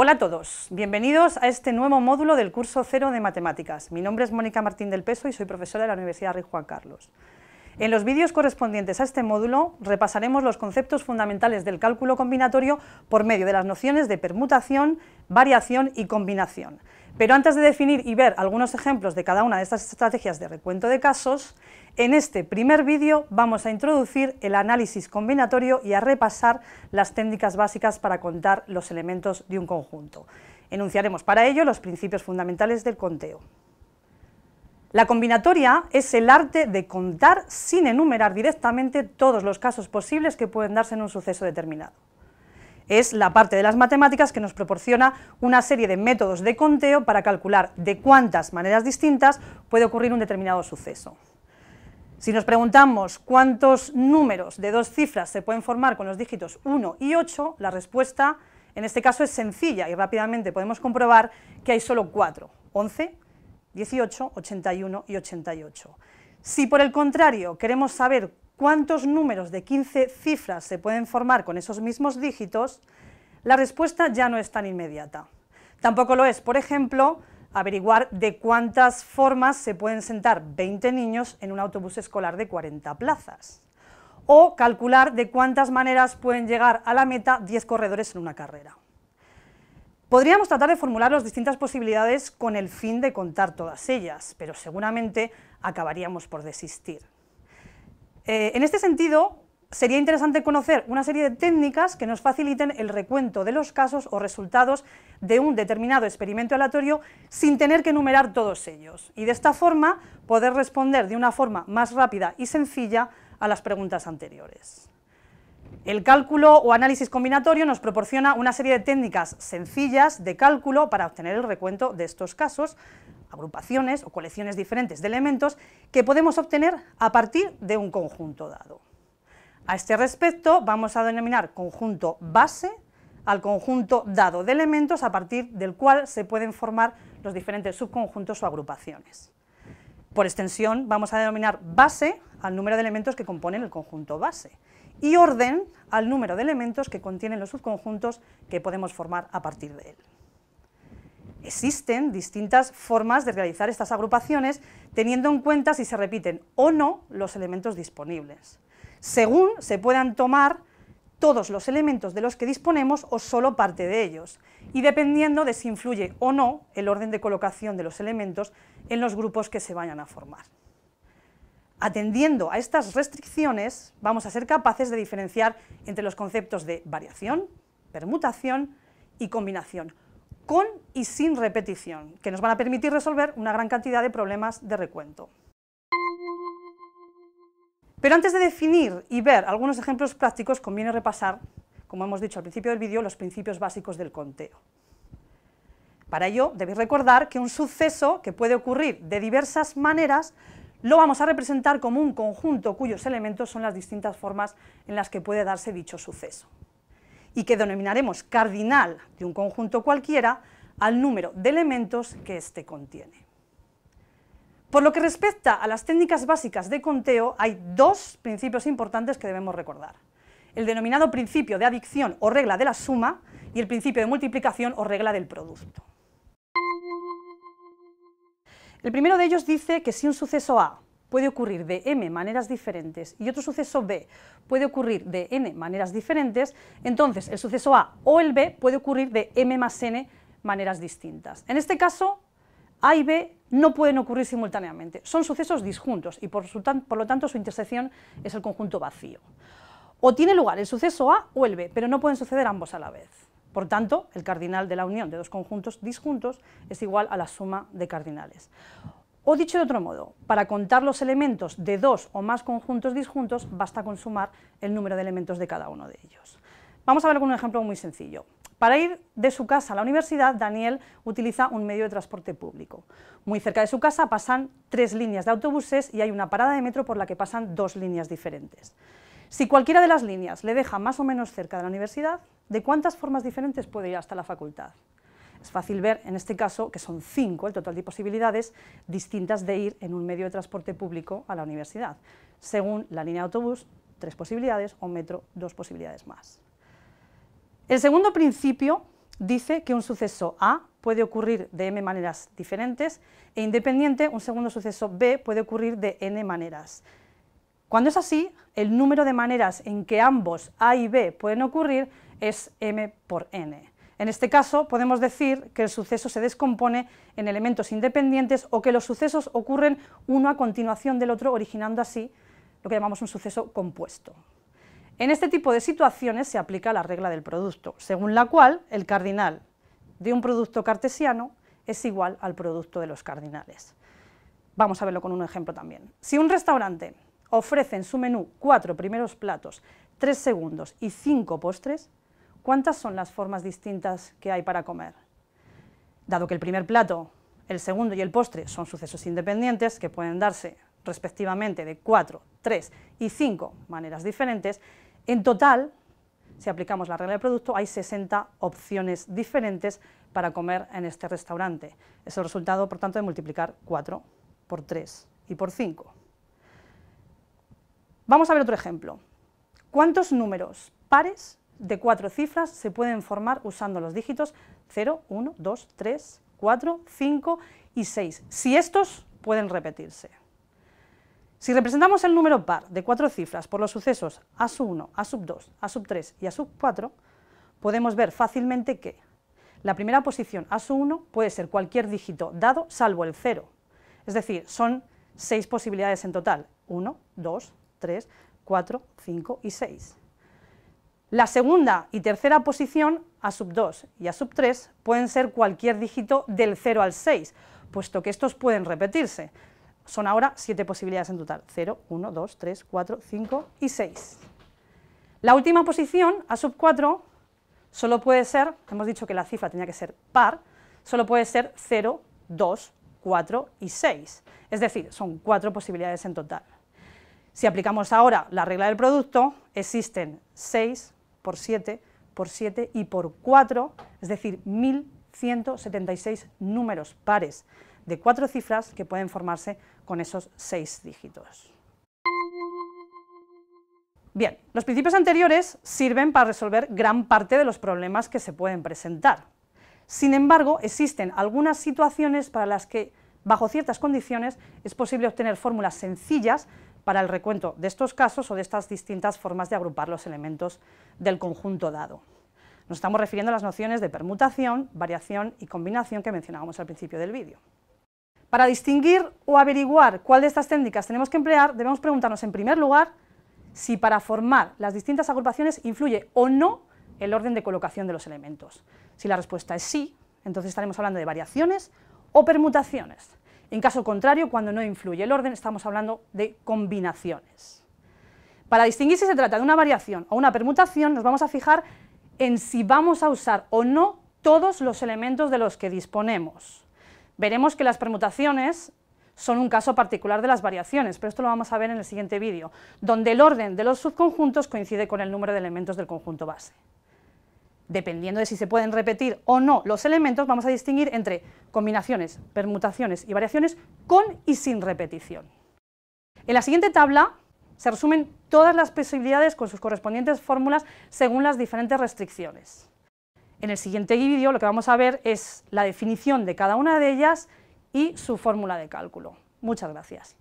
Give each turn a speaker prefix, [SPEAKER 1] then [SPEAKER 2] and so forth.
[SPEAKER 1] Hola a todos, bienvenidos a este nuevo módulo del curso cero de matemáticas. Mi nombre es Mónica Martín del Peso y soy profesora de la Universidad Rey Juan Carlos. En los vídeos correspondientes a este módulo repasaremos los conceptos fundamentales del cálculo combinatorio por medio de las nociones de permutación, variación y combinación. Pero antes de definir y ver algunos ejemplos de cada una de estas estrategias de recuento de casos, en este primer vídeo vamos a introducir el análisis combinatorio y a repasar las técnicas básicas para contar los elementos de un conjunto. Enunciaremos para ello los principios fundamentales del conteo. La combinatoria es el arte de contar sin enumerar directamente todos los casos posibles que pueden darse en un suceso determinado. Es la parte de las matemáticas que nos proporciona una serie de métodos de conteo para calcular de cuántas maneras distintas puede ocurrir un determinado suceso. Si nos preguntamos cuántos números de dos cifras se pueden formar con los dígitos 1 y 8, la respuesta en este caso es sencilla y rápidamente podemos comprobar que hay solo 4, 11, 18, 81 y 88. Si por el contrario queremos saber cuántos números de 15 cifras se pueden formar con esos mismos dígitos, la respuesta ya no es tan inmediata. Tampoco lo es, por ejemplo, averiguar de cuántas formas se pueden sentar 20 niños en un autobús escolar de 40 plazas. O calcular de cuántas maneras pueden llegar a la meta 10 corredores en una carrera. Podríamos tratar de formular las distintas posibilidades con el fin de contar todas ellas, pero seguramente acabaríamos por desistir. Eh, en este sentido, sería interesante conocer una serie de técnicas que nos faciliten el recuento de los casos o resultados de un determinado experimento aleatorio sin tener que enumerar todos ellos, y de esta forma poder responder de una forma más rápida y sencilla a las preguntas anteriores. El cálculo o análisis combinatorio nos proporciona una serie de técnicas sencillas de cálculo para obtener el recuento de estos casos, agrupaciones o colecciones diferentes de elementos que podemos obtener a partir de un conjunto dado. A este respecto vamos a denominar conjunto base al conjunto dado de elementos a partir del cual se pueden formar los diferentes subconjuntos o agrupaciones. Por extensión vamos a denominar base al número de elementos que componen el conjunto base y orden al número de elementos que contienen los subconjuntos que podemos formar a partir de él. Existen distintas formas de realizar estas agrupaciones teniendo en cuenta si se repiten o no los elementos disponibles, según se puedan tomar todos los elementos de los que disponemos o solo parte de ellos, y dependiendo de si influye o no el orden de colocación de los elementos en los grupos que se vayan a formar. Atendiendo a estas restricciones, vamos a ser capaces de diferenciar entre los conceptos de variación, permutación y combinación, con y sin repetición, que nos van a permitir resolver una gran cantidad de problemas de recuento. Pero antes de definir y ver algunos ejemplos prácticos, conviene repasar, como hemos dicho al principio del vídeo, los principios básicos del conteo. Para ello, debéis recordar que un suceso que puede ocurrir de diversas maneras lo vamos a representar como un conjunto cuyos elementos son las distintas formas en las que puede darse dicho suceso y que denominaremos cardinal de un conjunto cualquiera al número de elementos que éste contiene. Por lo que respecta a las técnicas básicas de conteo, hay dos principios importantes que debemos recordar. El denominado principio de adicción o regla de la suma y el principio de multiplicación o regla del producto. El primero de ellos dice que si un suceso A puede ocurrir de m maneras diferentes y otro suceso B puede ocurrir de n maneras diferentes, entonces el suceso A o el B puede ocurrir de m más n maneras distintas. En este caso, a y B no pueden ocurrir simultáneamente, son sucesos disjuntos y por, lo tanto su intersección es el conjunto vacío. O tiene lugar el suceso A o el B, pero no pueden suceder ambos a la vez. Por tanto, el cardinal de la unión de dos conjuntos disjuntos es igual a la suma de cardinales. O dicho de otro modo, para contar los elementos de dos o más conjuntos disjuntos basta con sumar el número de elementos de cada uno de ellos. Vamos a ver con un ejemplo muy sencillo. Para ir de su casa a la universidad, Daniel utiliza un medio de transporte público. Muy cerca de su casa pasan tres líneas de autobuses y hay una parada de metro por la que pasan dos líneas diferentes. Si cualquiera de las líneas le deja más o menos cerca de la universidad, ¿de cuántas formas diferentes puede ir hasta la facultad? Es fácil ver, en este caso, que son cinco el total de posibilidades distintas de ir en un medio de transporte público a la universidad. Según la línea de autobús, tres posibilidades, o metro, dos posibilidades más. El segundo principio dice que un suceso A puede ocurrir de m maneras diferentes e independiente un segundo suceso B puede ocurrir de n maneras. Cuando es así, el número de maneras en que ambos A y B pueden ocurrir es m por n. En este caso, podemos decir que el suceso se descompone en elementos independientes o que los sucesos ocurren uno a continuación del otro, originando así lo que llamamos un suceso compuesto. En este tipo de situaciones se aplica la regla del producto, según la cual el cardinal de un producto cartesiano es igual al producto de los cardinales. Vamos a verlo con un ejemplo también. Si un restaurante ofrece en su menú cuatro primeros platos, tres segundos y cinco postres, ¿cuántas son las formas distintas que hay para comer? Dado que el primer plato, el segundo y el postre son sucesos independientes que pueden darse respectivamente de cuatro, tres y cinco maneras diferentes, en total, si aplicamos la regla del producto, hay 60 opciones diferentes para comer en este restaurante. Es el resultado, por tanto, de multiplicar 4 por 3 y por 5. Vamos a ver otro ejemplo. ¿Cuántos números pares de cuatro cifras se pueden formar usando los dígitos 0, 1, 2, 3, 4, 5 y 6, si estos pueden repetirse? Si representamos el número par de cuatro cifras por los sucesos A sub 1, A sub 2, A sub 3 y A sub 4, podemos ver fácilmente que la primera posición A sub 1 puede ser cualquier dígito dado salvo el 0. Es decir, son seis posibilidades en total, 1, 2, 3, 4, 5 y 6. La segunda y tercera posición, A sub 2 y A sub 3, pueden ser cualquier dígito del 0 al 6, puesto que estos pueden repetirse. Son ahora siete posibilidades en total, 0, 1, 2, 3, 4, 5 y 6. La última posición, a sub 4, solo puede ser, hemos dicho que la cifra tenía que ser par, solo puede ser 0, 2, 4 y 6. Es decir, son cuatro posibilidades en total. Si aplicamos ahora la regla del producto, existen 6 por 7 por 7 y por 4, es decir, 1176 números pares de cuatro cifras que pueden formarse con esos seis dígitos. Bien, los principios anteriores sirven para resolver gran parte de los problemas que se pueden presentar. Sin embargo, existen algunas situaciones para las que, bajo ciertas condiciones, es posible obtener fórmulas sencillas para el recuento de estos casos o de estas distintas formas de agrupar los elementos del conjunto dado. Nos estamos refiriendo a las nociones de permutación, variación y combinación que mencionábamos al principio del vídeo. Para distinguir o averiguar cuál de estas técnicas tenemos que emplear, debemos preguntarnos en primer lugar si para formar las distintas agrupaciones influye o no el orden de colocación de los elementos. Si la respuesta es sí, entonces estaremos hablando de variaciones o permutaciones. En caso contrario, cuando no influye el orden, estamos hablando de combinaciones. Para distinguir si se trata de una variación o una permutación, nos vamos a fijar en si vamos a usar o no todos los elementos de los que disponemos. Veremos que las permutaciones son un caso particular de las variaciones, pero esto lo vamos a ver en el siguiente vídeo, donde el orden de los subconjuntos coincide con el número de elementos del conjunto base. Dependiendo de si se pueden repetir o no los elementos, vamos a distinguir entre combinaciones, permutaciones y variaciones con y sin repetición. En la siguiente tabla se resumen todas las posibilidades con sus correspondientes fórmulas según las diferentes restricciones. En el siguiente vídeo lo que vamos a ver es la definición de cada una de ellas y su fórmula de cálculo. Muchas gracias.